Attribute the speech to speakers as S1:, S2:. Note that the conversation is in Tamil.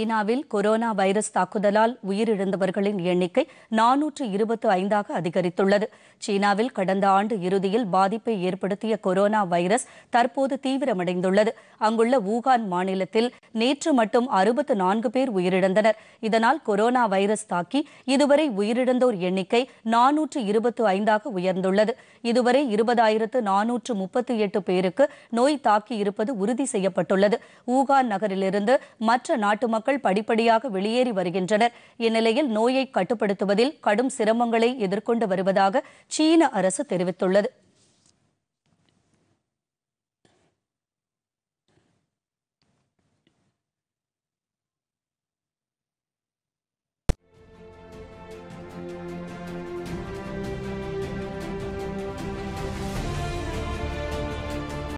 S1: சீனாவில் கொரோனா வைரஸ் தாக்குதலால் உயிரிழந்தவர்களின் எண்ணிக்கை நானூற்று இருபத்து ஐந்தாக அதிகரித்துள்ளது சீனாவில் கடந்த ஆண்டு இறுதியில் பாதிப்பை ஏற்படுத்திய கொரோனா வைரஸ் தற்போது தீவிரமடைந்துள்ளது அங்குள்ள வூகான் மாநிலத்தில் நேற்று மட்டும் அறுபத்து நான்கு பேர் உயிரிழந்தனர் இதனால் கொரோனா வைரஸ் தாக்கி இதுவரை உயிரிழந்தோர் எண்ணிக்கை நானூற்று இருபத்து ஐந்தாக உயர்ந்துள்ளது இதுவரை இருபதாயிரத்து நானூற்று முப்பத்தி எட்டு பேருக்கு நோய் தாக்கியிருப்பது உறுதி செய்யப்பட்டுள்ளது வூகான் நகரிலிருந்து மற்ற நாட்டு மக்கள் படிப்படியாக வெளியேறி வருகின்றனர் இந்நிலையில் நோயை கட்டுப்படுத்துவதில் கடும் சிரமங்களை எதிர்கொண்டு வருவதாக சீன அரசு தெரிவித்துள்ளது